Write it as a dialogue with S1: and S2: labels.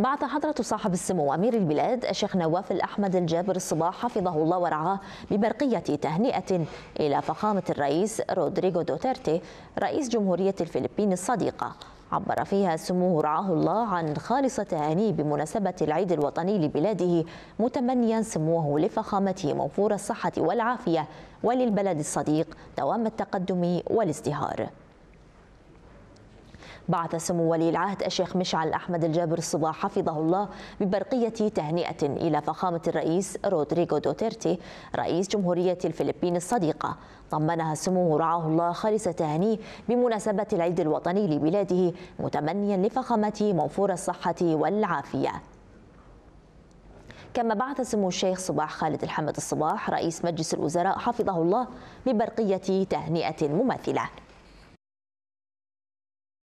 S1: بعث حضرة صاحب السمو أمير البلاد الشيخ نواف الأحمد الجابر الصباح حفظه الله ورعاه ببرقية تهنئة إلى فخامة الرئيس رودريغو دوتيرتي رئيس جمهورية الفلبين الصديقة عبر فيها سموه رعاه الله عن خالص تهانيه بمناسبة العيد الوطني لبلاده متمنيا سموه لفخامته موفور الصحة والعافية وللبلد الصديق دوام التقدم والازدهار بعث سمو ولي العهد الشيخ مشعل أحمد الجابر الصباح حفظه الله ببرقية تهنئة إلى فخامة الرئيس رودريغو دوتيرتي رئيس جمهورية الفلبين الصديقة طمنها سموه رعاه الله خالص تهنيه بمناسبة العيد الوطني لبلاده متمنيا لفخامته موفور الصحة والعافية كما بعث سمو الشيخ صباح خالد الحمد الصباح رئيس مجلس الوزراء حفظه الله ببرقية تهنئة مماثلة